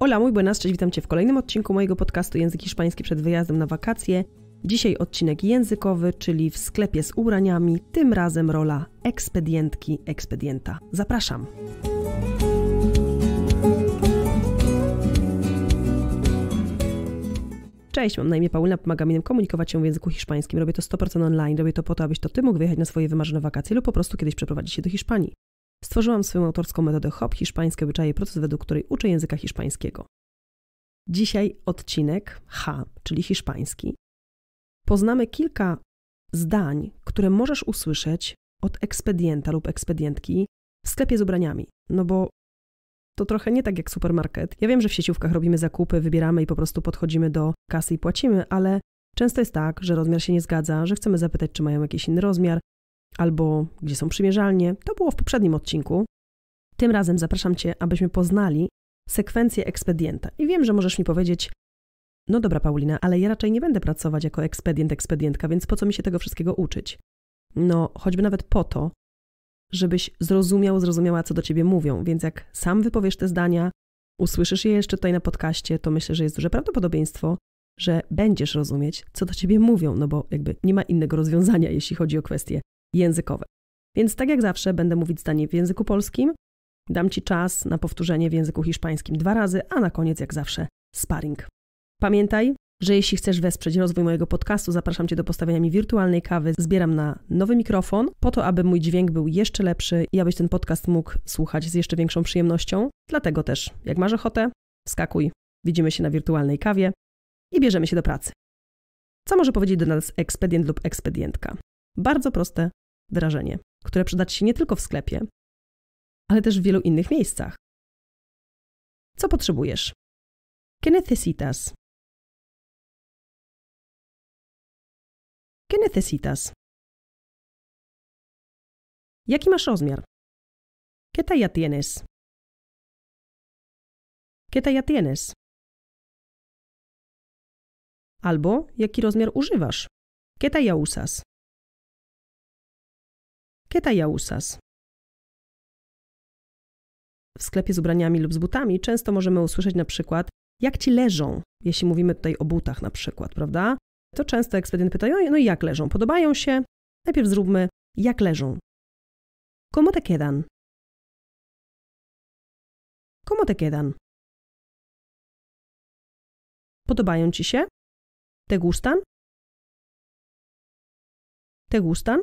Hola, mój buenas, cześć, witam Cię w kolejnym odcinku mojego podcastu Język Hiszpański przed wyjazdem na wakacje. Dzisiaj odcinek językowy, czyli w sklepie z ubraniami, tym razem rola ekspedientki, ekspedienta. Zapraszam! Cześć, mam na imię Paulina, pomagam innym komunikować się w języku hiszpańskim. Robię to 100% online, robię to po to, abyś to Ty mógł wyjechać na swoje wymarzone wakacje lub po prostu kiedyś przeprowadzić się do Hiszpanii. Stworzyłam swoją autorską metodę HOP, hiszpańskie obyczaje, proces, według której uczę języka hiszpańskiego. Dzisiaj odcinek H, czyli hiszpański. Poznamy kilka zdań, które możesz usłyszeć od ekspedienta lub ekspedientki w sklepie z ubraniami. No bo to trochę nie tak jak supermarket. Ja wiem, że w sieciówkach robimy zakupy, wybieramy i po prostu podchodzimy do kasy i płacimy, ale często jest tak, że rozmiar się nie zgadza, że chcemy zapytać, czy mają jakiś inny rozmiar, albo gdzie są przymierzalnie, to było w poprzednim odcinku. Tym razem zapraszam Cię, abyśmy poznali sekwencję ekspedienta. I wiem, że możesz mi powiedzieć, no dobra, Paulina, ale ja raczej nie będę pracować jako ekspedient, ekspedientka, więc po co mi się tego wszystkiego uczyć? No, choćby nawet po to, żebyś zrozumiał, zrozumiała, co do ciebie mówią. Więc jak sam wypowiesz te zdania, usłyszysz je jeszcze tutaj na podcaście, to myślę, że jest duże prawdopodobieństwo, że będziesz rozumieć, co do ciebie mówią, no bo jakby nie ma innego rozwiązania, jeśli chodzi o kwestię językowe. Więc tak jak zawsze będę mówić zdanie w języku polskim, dam Ci czas na powtórzenie w języku hiszpańskim dwa razy, a na koniec jak zawsze sparring. Pamiętaj, że jeśli chcesz wesprzeć rozwój mojego podcastu, zapraszam Cię do postawienia mi wirtualnej kawy. Zbieram na nowy mikrofon, po to, aby mój dźwięk był jeszcze lepszy i abyś ten podcast mógł słuchać z jeszcze większą przyjemnością. Dlatego też, jak masz ochotę, wskakuj. Widzimy się na wirtualnej kawie i bierzemy się do pracy. Co może powiedzieć do nas ekspedient lub ekspedientka? Bardzo proste wrażenie, które przyda Ci się nie tylko w sklepie, ale też w wielu innych miejscach. Co potrzebujesz? ¿Qué necesitas? ¿Qué necesitas? Jaki masz rozmiar? ¿Qué talla tienes? ¿Qué talla tienes? Albo jaki rozmiar używasz? ¿Qué talla usas? Ketajausas. W sklepie z ubraniami lub z butami często możemy usłyszeć na przykład, jak ci leżą, jeśli mówimy tutaj o butach na przykład, prawda? To często ekspedient pytają, no i jak leżą? Podobają się? Najpierw zróbmy, jak leżą. ¿Cómo te quedan? ¿Cómo te quedan? Podobają ci się? Te gustan? Te gustan?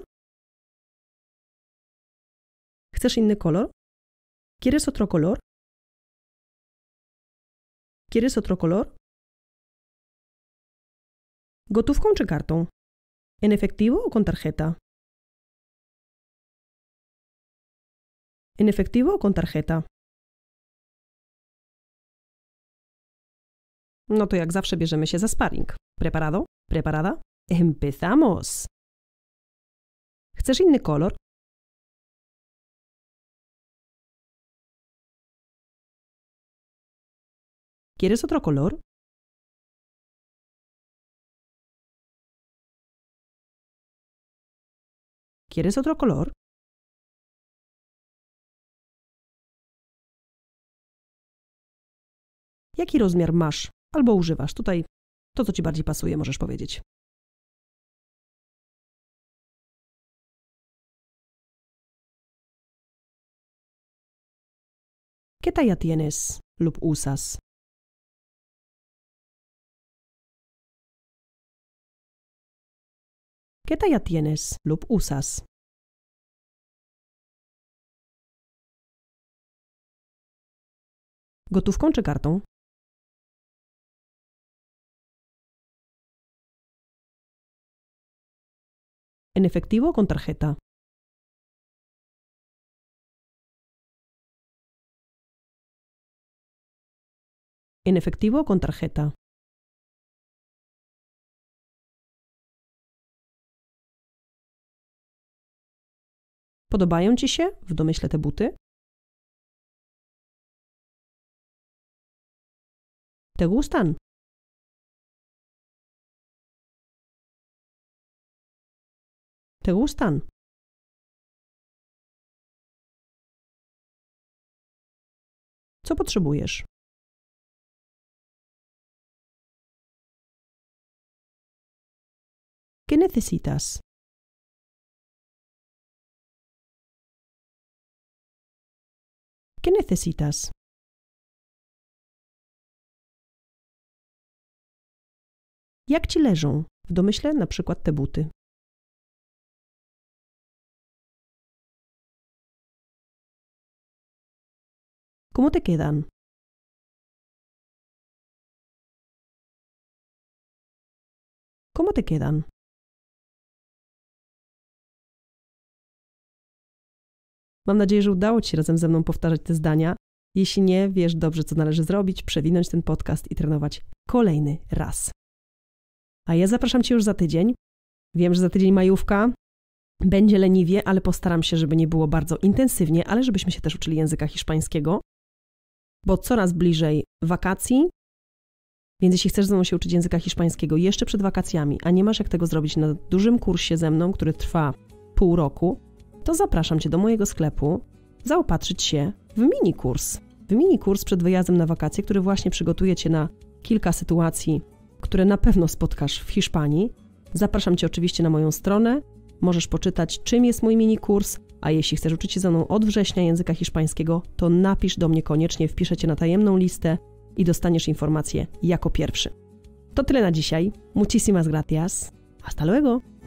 Chcesz inny color? ¿Quieres otro color? ¿Quieres otro color? ¿Gotówką czy kartą? ¿En efectivo o con tarjeta? ¿En efectivo o con tarjeta? No to jak zawsze bierzemy się za sparring. Preparado? Preparada? Empezamos! Chcesz inny kolor? ¿Quieres otro color? ¿Quieres otro color? Jaki rozmiar masz albo używasz? Tutaj to, co ci bardziej pasuje, możesz powiedzieć. ¿Qué talla tienes lub usas? ¿Qué talla tienes? ¿Lo usas? Gotówką con kartą? En efectivo o con tarjeta. En efectivo o con tarjeta. Podobają ci się w domyśle te buty? ¿Te gustan? ¿Te gustan? Co potrzebujesz? ¿Qué necesitas? ¿Qué necesitas? Jak ci leżą? W domyśle na przykład te buty. ¿Cómo te quedan? ¿Cómo te quedan? Mam nadzieję, że udało Ci się razem ze mną powtarzać te zdania. Jeśli nie, wiesz dobrze, co należy zrobić, przewinąć ten podcast i trenować kolejny raz. A ja zapraszam Cię już za tydzień. Wiem, że za tydzień majówka. Będzie leniwie, ale postaram się, żeby nie było bardzo intensywnie, ale żebyśmy się też uczyli języka hiszpańskiego, bo coraz bliżej wakacji. Więc jeśli chcesz ze mną się uczyć języka hiszpańskiego jeszcze przed wakacjami, a nie masz jak tego zrobić na dużym kursie ze mną, który trwa pół roku, to zapraszam Cię do mojego sklepu zaopatrzyć się w mini kurs. W mini kurs przed wyjazdem na wakacje, który właśnie przygotuje Cię na kilka sytuacji, które na pewno spotkasz w Hiszpanii. Zapraszam Cię oczywiście na moją stronę. Możesz poczytać, czym jest mój mini kurs, a jeśli chcesz uczyć się ze mną od września języka hiszpańskiego, to napisz do mnie koniecznie, wpiszę Cię na tajemną listę i dostaniesz informację jako pierwszy. To tyle na dzisiaj. Muchísimas gracias. Hasta luego!